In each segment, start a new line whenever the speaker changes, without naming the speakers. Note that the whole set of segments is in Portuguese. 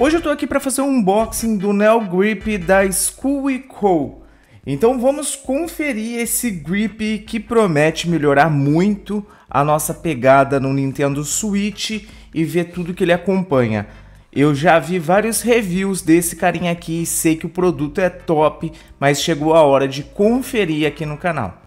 Hoje eu estou aqui para fazer um unboxing do Neo Grip da School Co. Então vamos conferir esse grip que promete melhorar muito a nossa pegada no Nintendo Switch e ver tudo que ele acompanha. Eu já vi vários reviews desse carinha aqui e sei que o produto é top, mas chegou a hora de conferir aqui no canal.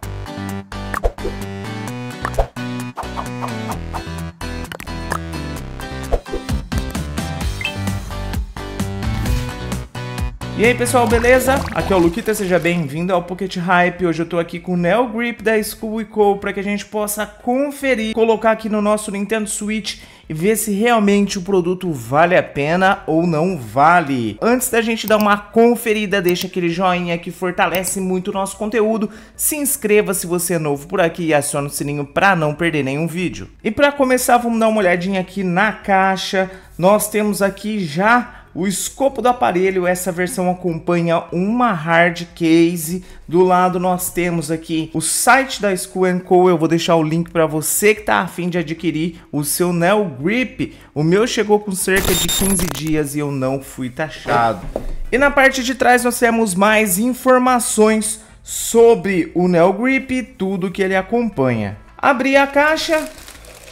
E aí pessoal, beleza? Aqui é o Luquita, seja bem-vindo ao Pocket Hype. Hoje eu tô aqui com o Neo Grip da School Co para que a gente possa conferir, colocar aqui no nosso Nintendo Switch e ver se realmente o produto vale a pena ou não vale. Antes da gente dar uma conferida, deixa aquele joinha que fortalece muito o nosso conteúdo. Se inscreva se você é novo por aqui e aciona o sininho para não perder nenhum vídeo. E para começar, vamos dar uma olhadinha aqui na caixa. Nós temos aqui já o escopo do aparelho, essa versão acompanha uma hard case. Do lado nós temos aqui o site da School Co. Eu vou deixar o link para você que está afim de adquirir o seu Neo Grip. O meu chegou com cerca de 15 dias e eu não fui taxado. E na parte de trás nós temos mais informações sobre o Neo Grip e tudo que ele acompanha. Abri a caixa,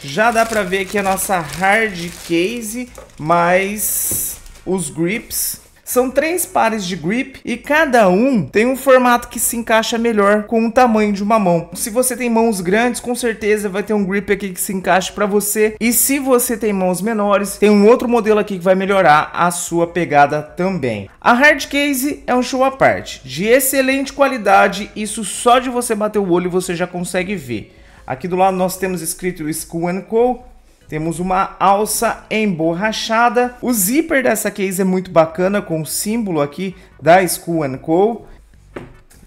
já dá para ver que é a nossa hard case, mas os grips. São três pares de grip e cada um tem um formato que se encaixa melhor com o tamanho de uma mão. Se você tem mãos grandes, com certeza vai ter um grip aqui que se encaixe para você. E se você tem mãos menores, tem um outro modelo aqui que vai melhorar a sua pegada também. A Hard Case é um show à parte, de excelente qualidade. Isso só de você bater o olho você já consegue ver. Aqui do lado nós temos escrito School Co temos uma alça emborrachada. O zíper dessa case é muito bacana com o símbolo aqui da School Co.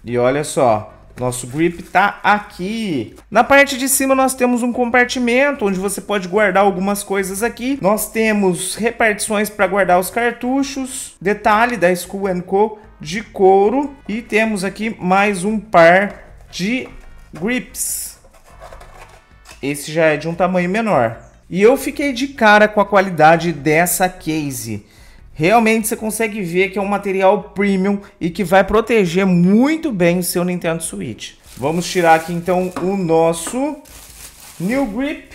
E olha só, nosso grip tá aqui. Na parte de cima nós temos um compartimento onde você pode guardar algumas coisas aqui. Nós temos repartições para guardar os cartuchos. Detalhe da School Co de couro. E temos aqui mais um par de grips. Esse já é de um tamanho menor. E eu fiquei de cara com a qualidade dessa case. Realmente você consegue ver que é um material premium e que vai proteger muito bem o seu Nintendo Switch. Vamos tirar aqui então o nosso New Grip.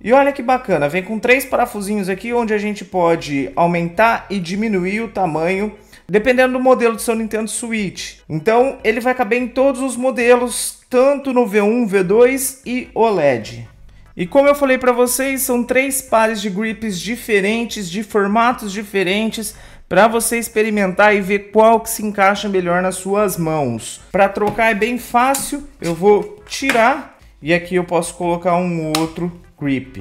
E olha que bacana, vem com três parafusinhos aqui onde a gente pode aumentar e diminuir o tamanho dependendo do modelo do seu Nintendo Switch. Então ele vai caber em todos os modelos, tanto no V1, V2 e OLED. E como eu falei para vocês, são três pares de grips diferentes, de formatos diferentes, para você experimentar e ver qual que se encaixa melhor nas suas mãos. Para trocar é bem fácil, eu vou tirar e aqui eu posso colocar um outro grip.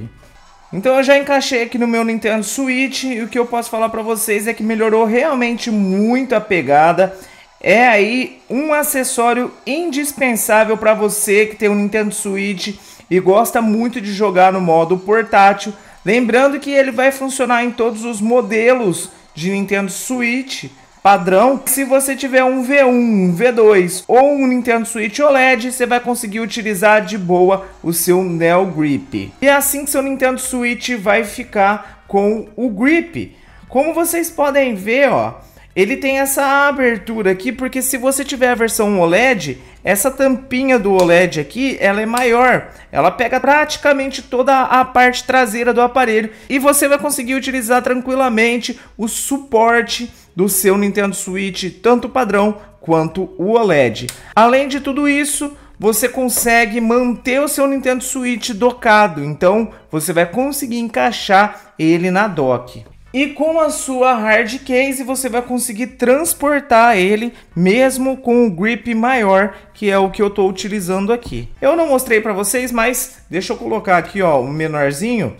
Então eu já encaixei aqui no meu Nintendo Switch e o que eu posso falar para vocês é que melhorou realmente muito a pegada. É aí um acessório indispensável para você que tem um Nintendo Switch e gosta muito de jogar no modo portátil. Lembrando que ele vai funcionar em todos os modelos de Nintendo Switch padrão. Se você tiver um V1, um V2 ou um Nintendo Switch OLED, você vai conseguir utilizar de boa o seu Neo Grip. E é assim que seu Nintendo Switch vai ficar com o Grip. Como vocês podem ver, ó, ele tem essa abertura aqui, porque se você tiver a versão OLED, essa tampinha do OLED aqui, ela é maior. Ela pega praticamente toda a parte traseira do aparelho e você vai conseguir utilizar tranquilamente o suporte do seu Nintendo Switch, tanto padrão quanto o OLED. Além de tudo isso, você consegue manter o seu Nintendo Switch docado, então você vai conseguir encaixar ele na dock. E com a sua hard case você vai conseguir transportar ele mesmo com o grip maior, que é o que eu estou utilizando aqui. Eu não mostrei para vocês, mas deixa eu colocar aqui ó, o menorzinho.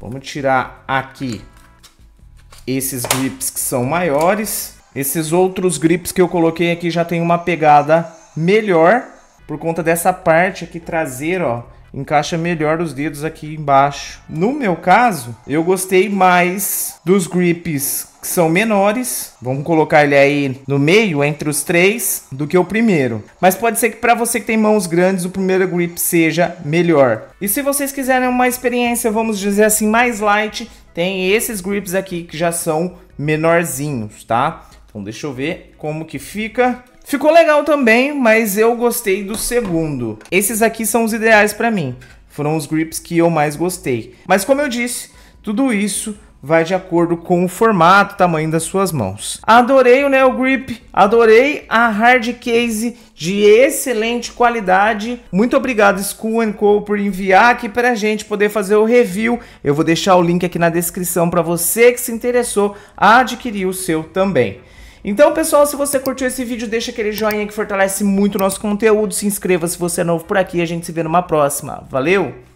Vamos tirar aqui esses grips que são maiores. Esses outros grips que eu coloquei aqui já tem uma pegada melhor por conta dessa parte aqui traseira, ó, encaixa melhor os dedos aqui embaixo. No meu caso, eu gostei mais dos grips que são menores, vamos colocar ele aí no meio, entre os três, do que o primeiro. Mas pode ser que para você que tem mãos grandes, o primeiro grip seja melhor. E se vocês quiserem uma experiência, vamos dizer assim, mais light, tem esses grips aqui que já são menorzinhos, tá? Então deixa eu ver como que fica. Ficou legal também, mas eu gostei do segundo. Esses aqui são os ideais para mim. Foram os grips que eu mais gostei. Mas como eu disse, tudo isso vai de acordo com o formato, tamanho das suas mãos. Adorei o Neo Grip, adorei a hard case de excelente qualidade. Muito obrigado School Co por enviar aqui para a gente poder fazer o review. Eu vou deixar o link aqui na descrição para você que se interessou adquirir o seu também. Então, pessoal, se você curtiu esse vídeo, deixa aquele joinha que fortalece muito o nosso conteúdo. Se inscreva se você é novo por aqui. A gente se vê numa próxima. Valeu!